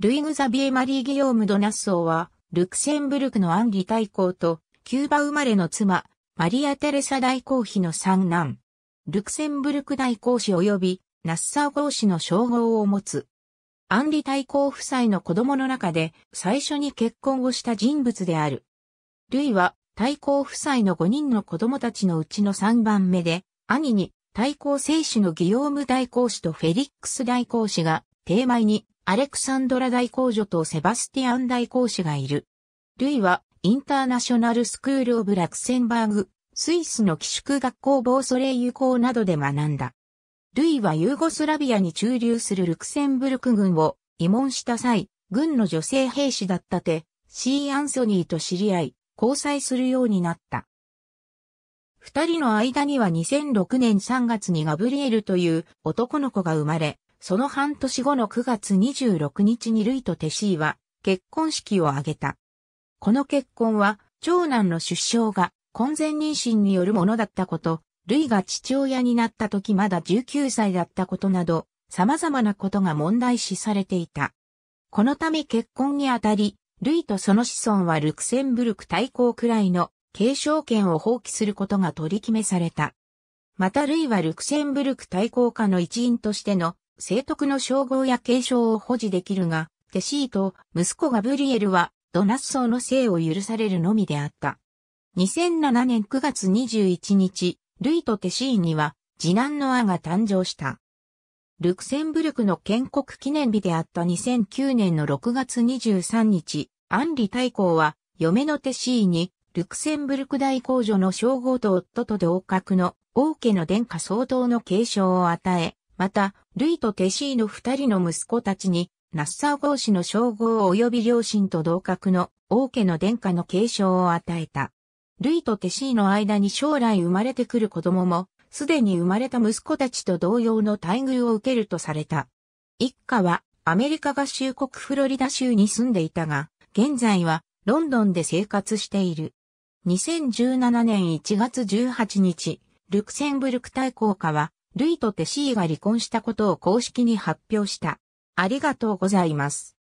ルイグザビエ・マリー・ギヨーム・ドナッソーは、ルクセンブルクのアンリ大公と、キューバ生まれの妻、マリア・テレサ大公妃の三男。ルクセンブルク大公子及び、ナッサー公子の称号を持つ。アンリ大公夫妻の子供の中で、最初に結婚をした人物である。ルイは、大公夫妻の5人の子供たちのうちの3番目で、兄に、大公聖子のギヨーム大公子とフェリックス大公子が、定前にアレクサンドラ大公女とセバスティアン大公子がいる。ルイは、インターナショナルスクールオブラクセンバーグ、スイスの寄宿学校ボーソレイユ校などで学んだ。ルイはユーゴスラビアに駐留するルクセンブルク軍を慰問した際、軍の女性兵士だったて、シー・アンソニーと知り合い、交際するようになった。二人の間には2006年3月にガブリエルという男の子が生まれ、その半年後の9月26日にルイとテシーは結婚式を挙げた。この結婚は長男の出生が婚前妊娠によるものだったこと、ルイが父親になった時まだ19歳だったことなど、様々なことが問題視されていた。このため結婚にあたり、ルイとその子孫はルクセンブルク対抗くらいの継承権を放棄することが取り決めされた。またルイはルクセンブルク対抗下の一員としての聖徳の称号や継承を保持できるが、テシーと息子ガブリエルはドナッソーの姓を許されるのみであった。2007年9月21日、ルイとテシーには次男のアが誕生した。ルクセンブルクの建国記念日であった2009年の6月23日、アンリ大公は嫁のテシーにルクセンブルク大公女の称号と夫と同格の王家の殿下相当の継承を与え、また、ルイとテシーの二人の息子たちに、ナッサー公子の称号及び両親と同格の王家の殿下の継承を与えた。ルイとテシーの間に将来生まれてくる子供も、すでに生まれた息子たちと同様の待遇を受けるとされた。一家はアメリカ合衆国フロリダ州に住んでいたが、現在はロンドンで生活している。2017年1月18日、ルクセンブルク大公家はルイとテシーが離婚したことを公式に発表した。ありがとうございます。